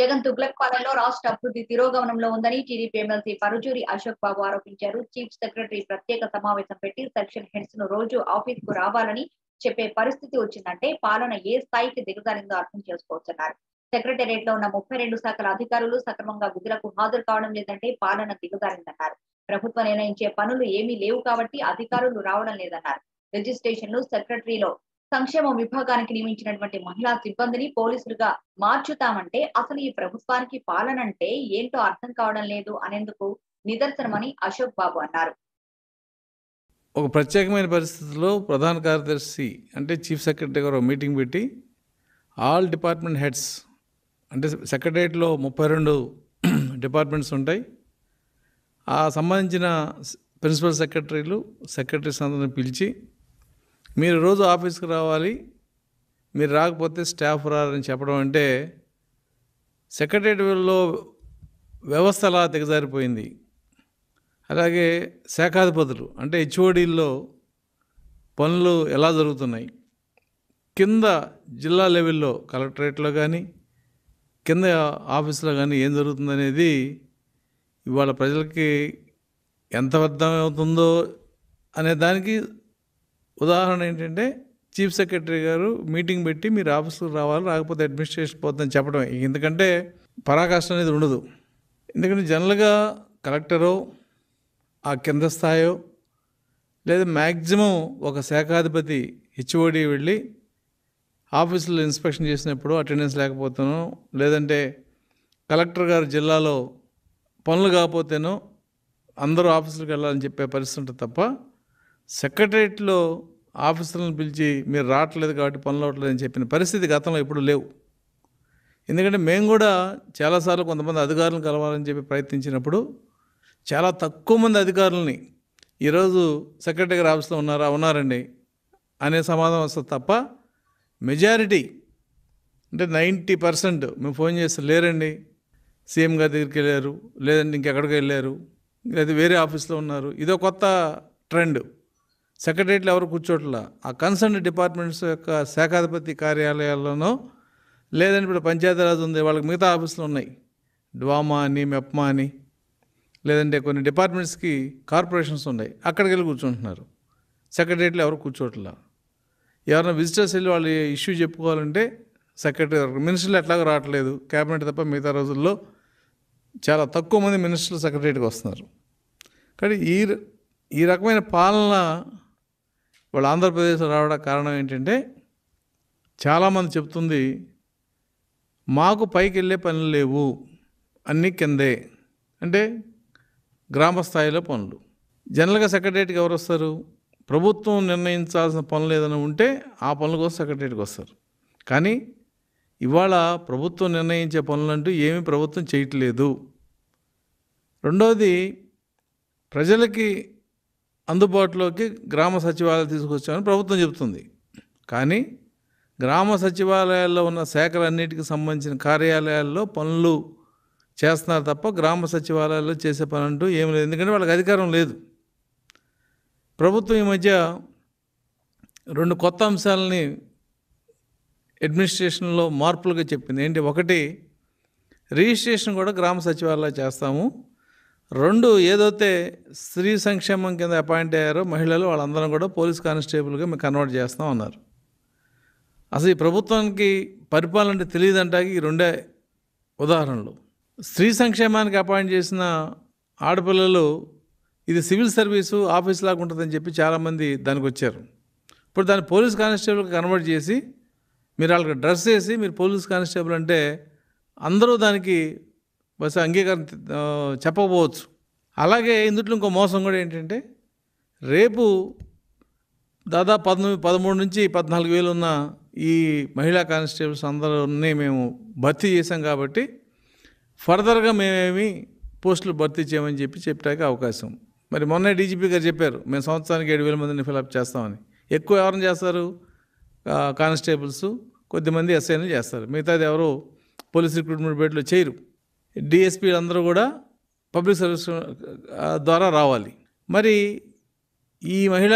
జగన్ తుగ్లక్ పాలనలో రాష్ట్ర అభివృద్ధి తిరోగమనంలో ఉందని టీడీపీ ఎమ్మెల్సీ పరుజూరి అశోక్ బాబు ఆరోపించారు చీఫ్ సెక్రటరీ ప్రత్యేక సమావేశం పెట్టి సెక్షన్ హెడ్స్ ను రోజు ఆఫీస్ కు రావాలని చెప్పే పరిస్థితి వచ్చిందంటే పాలన ఏ స్థాయికి దిగజారిందో అర్థం చేసుకోవచ్చన్నారు సెక్రటేరియట్ లో ఉన్న ముప్పై రెండు శాఖల అధికారులు సక్రమంగా విధులకు హాజరు కావడం లేదంటే పాలన దిగజారిందన్నారు ప్రభుత్వం నిర్ణయించే పనులు ఏమీ లేవు కాబట్టి అధికారులు రావడం లేదన్నారు రిజిస్ట్రేషన్లు సెక్రటరీలో సంక్షేమ విభాగానికి నియమించినటువంటి మహిళా సిబ్బందిని పోలీసులుగా మార్చుతామంటే అసలు ఈ ప్రభుత్వానికి పాలనంటే ఏంటో అర్థం కావడం లేదు అనేందుకు నిదర్శనమని అశోక్ బాబు అన్నారు ఒక ప్రత్యేకమైన పరిస్థితుల్లో ప్రధాన కార్యదర్శి అంటే చీఫ్ సెక్రటరీ గారు మీటింగ్ పెట్టి ఆల్ డిపార్ట్మెంట్ హెడ్స్ అంటే సెక్రటరియట్లో ముప్పై రెండు డిపార్ట్మెంట్స్ ఉంటాయి ఆ సంబంధించిన ప్రిన్సిపల్ సెక్రటరీలు సెక్రటరీస్ అందరిని పిలిచి మీరు రోజు ఆఫీస్కి రావాలి మీరు రాకపోతే స్టాఫ్ రారని చెప్పడం అంటే సెక్రటేరియట్లో వ్యవస్థ అలా దిగజారిపోయింది అలాగే శాఖాధిపతులు అంటే హెచ్ఓడీల్లో పనులు ఎలా జరుగుతున్నాయి కింద జిల్లా లెవెల్లో కలెక్టరేట్లో కానీ కింద ఆఫీస్లో కానీ ఏం జరుగుతుందనేది ఇవాళ ప్రజలకి ఎంత అర్థమవుతుందో అనే దానికి ఉదాహరణ ఏంటంటే చీఫ్ సెక్రటరీ గారు మీటింగ్ పెట్టి మీరు ఆఫీసులు రావాలి రాకపోతే అడ్మినిస్ట్రేషన్ పోతుందని చెప్పడమే ఎందుకంటే పరాకాష్ఠ అనేది ఉండదు ఎందుకంటే జనరల్గా కలెక్టరో ఆ కింద స్థాయో లేదా మ్యాక్సిమం ఒక శాఖాధిపతి హెచ్ఓడి వెళ్ళి ఆఫీసులో ఇన్స్పెక్షన్ చేసినప్పుడు అటెండెన్స్ లేకపోతేనో లేదంటే కలెక్టర్ గారు జిల్లాలో పనులు కాకపోతేనో అందరూ ఆఫీసులకు వెళ్ళాలని చెప్పే పరిస్థితి ఉంటుంది తప్ప సెక్రటరియట్లో ఆఫీసర్లను పిలిచి మీరు రావట్లేదు కాబట్టి పనులు అవట్లేదు అని చెప్పిన పరిస్థితి గతంలో ఇప్పుడు లేవు ఎందుకంటే మేము కూడా చాలాసార్లు కొంతమంది అధికారులను కలవాలని చెప్పి ప్రయత్నించినప్పుడు చాలా తక్కువ మంది అధికారులని ఈరోజు సెక్రటరీ గారి ఆఫీస్లో ఉన్నారా ఉన్నారండి అనే సమాధానం వస్తుంది తప్ప మెజారిటీ అంటే నైంటీ పర్సెంట్ మేము ఫోన్ చేస్తే లేరండి సీఎం గారి దగ్గరికి వెళ్ళారు లేదంటే ఇంకెక్కడికి వెళ్ళారు లేదా వేరే ఆఫీస్లో ఉన్నారు ఇదో కొత్త ట్రెండ్ సెక్రటరీలు ఎవరు కూర్చోట్ల ఆ కన్సర్న్ డిపార్ట్మెంట్స్ యొక్క శాఖాధిపతి కార్యాలయాల్లోనో లేదంటే ఇప్పుడు పంచాయతీరాజ్ ఉంది వాళ్ళకి మిగతా ఆఫీసులు ఉన్నాయి డ్వామా అని మెప్మా అని లేదంటే కొన్ని డిపార్ట్మెంట్స్కి కార్పొరేషన్స్ ఉన్నాయి అక్కడికి వెళ్ళి కూర్చుంటున్నారు సెక్రటరీలు ఎవరు కూర్చోట్ల ఎవరైనా విజిటర్స్ వెళ్ళి వాళ్ళు ఇష్యూ చెప్పుకోవాలంటే సెక్రటరీ మినిస్టర్లు ఎట్లాగో రావట్లేదు క్యాబినెట్ తప్ప మిగతా రోజుల్లో చాలా తక్కువ మంది మినిస్టర్లు సెక్రటరీకి వస్తున్నారు కానీ ఈ ఈ రకమైన పాలన వాళ్ళు ఆంధ్రప్రదేశ్ రావడం కారణం ఏంటంటే చాలామంది చెప్తుంది మాకు పైకి వెళ్ళే పనులు లేవు అన్నీ కిందే అంటే గ్రామ స్థాయిలో పనులు జనరల్గా సెక్రటరీకి ఎవరు వస్తారు ప్రభుత్వం నిర్ణయించాల్సిన పనులు ఏదైనా ఉంటే ఆ పనుల కోసం సెక్రటరీకి వస్తారు కానీ ఇవాళ ప్రభుత్వం నిర్ణయించే పనులు అంటూ ఏమీ ప్రభుత్వం చేయట్లేదు రెండవది ప్రజలకి అందుబాటులోకి గ్రామ సచివాలయాలు తీసుకొచ్చామని ప్రభుత్వం చెబుతుంది కానీ గ్రామ సచివాలయాల్లో ఉన్న శాఖలన్నిటికీ సంబంధించిన కార్యాలయాల్లో పనులు చేస్తున్నారు తప్ప గ్రామ సచివాలయాల్లో చేసే పని అంటూ ఏమి లేదు ఎందుకంటే వాళ్ళకి అధికారం లేదు ప్రభుత్వం ఈ మధ్య రెండు కొత్త అంశాలని అడ్మినిస్ట్రేషన్లో మార్పులుగా చెప్పింది ఏంటి ఒకటి రిజిస్ట్రేషన్ కూడా గ్రామ సచివాలయాలు చేస్తాము రెండు ఏదైతే స్త్రీ సంక్షేమం కింద అపాయింట్ అయ్యారో మహిళలు వాళ్ళందరం కూడా పోలీస్ కానిస్టేబుల్గా మేము కన్వర్ట్ చేస్తాం అన్నారు అసలు ఈ ప్రభుత్వానికి పరిపాలన అంటే తెలియదంటాకి ఈ రెండే ఉదాహరణలు స్త్రీ సంక్షేమానికి అపాయింట్ చేసిన ఆడపిల్లలు ఇది సివిల్ సర్వీసు ఆఫీస్ లాగా ఉంటుందని చెప్పి చాలామంది దానికి వచ్చారు ఇప్పుడు దాన్ని పోలీస్ కానిస్టేబుల్కి కన్వర్ట్ చేసి మీరు వాళ్ళకి డ్రెస్ వేసి మీరు పోలీస్ కానిస్టేబుల్ అంటే అందరూ దానికి బస్ అంగీకారం చెప్పకపోవచ్చు అలాగే ఇందుట్లో ఇంకో మోసం కూడా ఏంటంటే రేపు దాదాపు పదమూడు పదమూడు నుంచి పద్నాలుగు వేలు ఉన్న ఈ మహిళా కానిస్టేబుల్స్ అందరూ మేము భర్తీ చేశాం కాబట్టి ఫర్దర్గా మేమేమి పోస్టులు భర్తీ చేయమని చెప్పి చెప్పడానికి అవకాశం మరి మొన్న డీజీపీ గారు చెప్పారు మేము సంవత్సరానికి ఏడు వేల మందిని ఫిలప్ చేస్తామని ఎక్కువ ఎవరిని చేస్తారు కానిస్టేబుల్స్ కొద్దిమంది ఎస్ఐని చేస్తారు మిగతాది ఎవరు పోలీస్ రిక్రూట్మెంట్ బేట్లో చేయరు డిఎస్పీలు అందరూ కూడా పబ్లిక్ సర్వీస్ ద్వారా రావాలి మరి ఈ మహిళ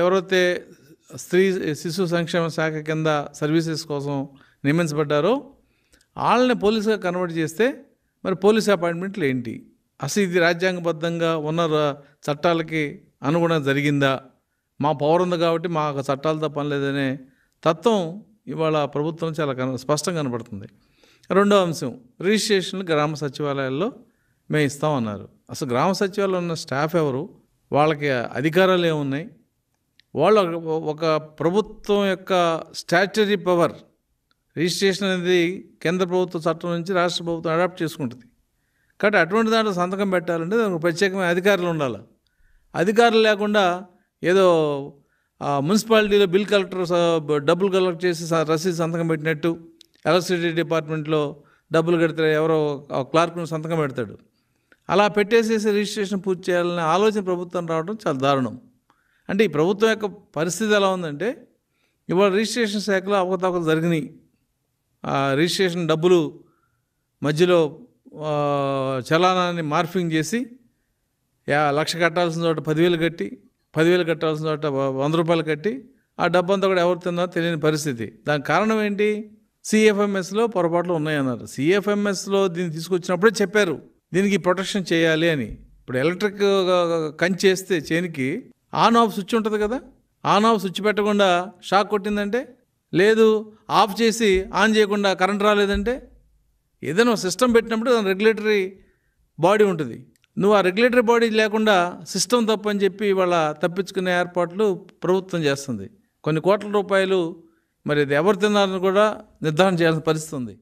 ఎవరైతే స్త్రీ శిశు సంక్షేమ శాఖ కింద సర్వీసెస్ కోసం నియమించబడ్డారో వాళ్ళని పోలీసుగా కన్వర్ట్ చేస్తే మరి పోలీస్ అపాయింట్మెంట్లు ఏంటి అసలు ఇది రాజ్యాంగబద్ధంగా ఉన్న చట్టాలకి అనుగుణం జరిగిందా మా పవర్ ఉంది కాబట్టి మాకు చట్టాలతో పని లేదనే తత్వం ఇవాళ ప్రభుత్వం చాలా కన స్పష్టంగా కనబడుతుంది రెండో అంశం రిజిస్ట్రేషన్లు గ్రామ సచివాలయాల్లో మేము ఇస్తామన్నారు అసలు గ్రామ సచివాలయంలో ఉన్న స్టాఫ్ ఎవరు వాళ్ళకి అధికారాలు ఏమున్నాయి వాళ్ళు ఒక ప్రభుత్వం యొక్క స్టాచ్యురీ పవర్ రిజిస్ట్రేషన్ అనేది కేంద్ర ప్రభుత్వ చట్టం నుంచి రాష్ట్ర ప్రభుత్వం అడాప్ట్ చేసుకుంటుంది కాబట్టి అటువంటి దాంట్లో సంతకం పెట్టాలంటే దానికి ప్రత్యేకమైన అధికారులు ఉండాలి అధికారులు లేకుండా ఏదో మున్సిపాలిటీలో బిల్ కలెక్టర్ డబ్బులు కలెక్ట్ చేసి రసీదు సంతకం పెట్టినట్టు ఎలక్ట్రిసిటీ డిపార్ట్మెంట్లో డబ్బులు కడితే ఎవరో క్లార్క్ను సంతకం పెడతాడు అలా పెట్టేసేసి రిజిస్ట్రేషన్ పూర్తి చేయాలనే ఆలోచన ప్రభుత్వం రావడం చాలా దారుణం అంటే ఈ ప్రభుత్వం యొక్క పరిస్థితి ఎలా ఉందంటే ఇవాళ రిజిస్ట్రేషన్ శాఖలో అవకతవకలు జరిగినాయి రిజిస్ట్రేషన్ డబ్బులు మధ్యలో చలానాన్ని మార్ఫింగ్ చేసి లక్ష కట్టాల్సిన చోట పదివేలు కట్టి పదివేలు కట్టాల్సిన చోట వంద రూపాయలు కట్టి ఆ డబ్బంతా కూడా ఎవరు తిన్నా తెలియని పరిస్థితి దానికి కారణం ఏంటి సిఎఫ్ఎంఎస్లో పొరపాట్లు ఉన్నాయన్నారు సిఎఫ్ఎంఎస్లో దీన్ని తీసుకొచ్చినప్పుడే చెప్పారు దీనికి ప్రొటెక్షన్ చేయాలి అని ఇప్పుడు ఎలక్ట్రిక్ కంచి చేస్తే చేనికి ఆన్ ఆఫ్ స్విచ్ ఉంటుంది కదా ఆన్ ఆఫ్ స్విచ్ పెట్టకుండా షాక్ కొట్టిందంటే లేదు ఆఫ్ చేసి ఆన్ చేయకుండా కరెంట్ రాలేదంటే ఏదైనా సిస్టమ్ పెట్టినప్పుడు దాని రెగ్యులేటరీ బాడీ ఉంటుంది నువ్వు ఆ రెగ్యులేటరీ బాడీ లేకుండా సిస్టమ్ తప్పని చెప్పి వాళ్ళ తప్పించుకునే ఏర్పాట్లు ప్రభుత్వం చేస్తుంది కొన్ని కోట్ల రూపాయలు మరి అది ఎవరు తిన్నారని కూడా నిర్ధారణ చేయాల్సిన పరిస్థితి ఉంది